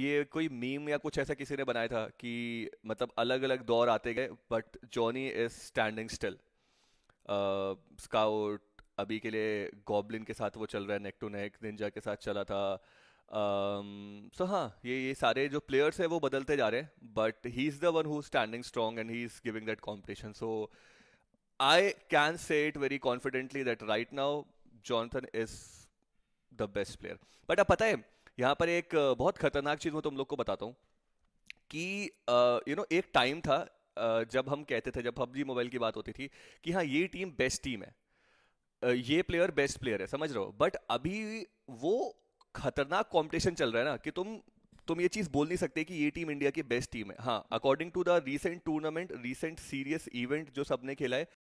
ये कोई मीम या कुछ ऐसा किसी ने बनाया था कि मतलब अलग अलग दौर आते गए but Johnny is standing still scout अभी के लिए गॉबलिन के साथ वो चल रहा है नेक टू नेक निंजा के साथ चला था सो um, हाँ ये ये सारे जो प्लेयर्स हैं वो बदलते जा रहे हैं but he is the one who standing strong and he is giving that competition so I can say it very confidently that right now Jonathan is the best player but अब पता है यहाँ पर एक बहुत खतरनाक चीज मैं तुम लोग को बताता हूँ कि यू नो एक टाइम था uh, जब हम कहते थे जब पबजी मोबाइल की बात होती थी कि हाँ ये टीम बेस्ट टीम है ये प्लेयर बेस्ट प्लेयर है समझ रहे हो बट अभी वो खतरनाक कंपटीशन चल रहा है ना कि तुम तुम ये चीज बोल नहीं सकते कि ये टीम इंडिया की बेस्ट टीम है हाँ according to the recent tournament recent serious event जो सबने खेला है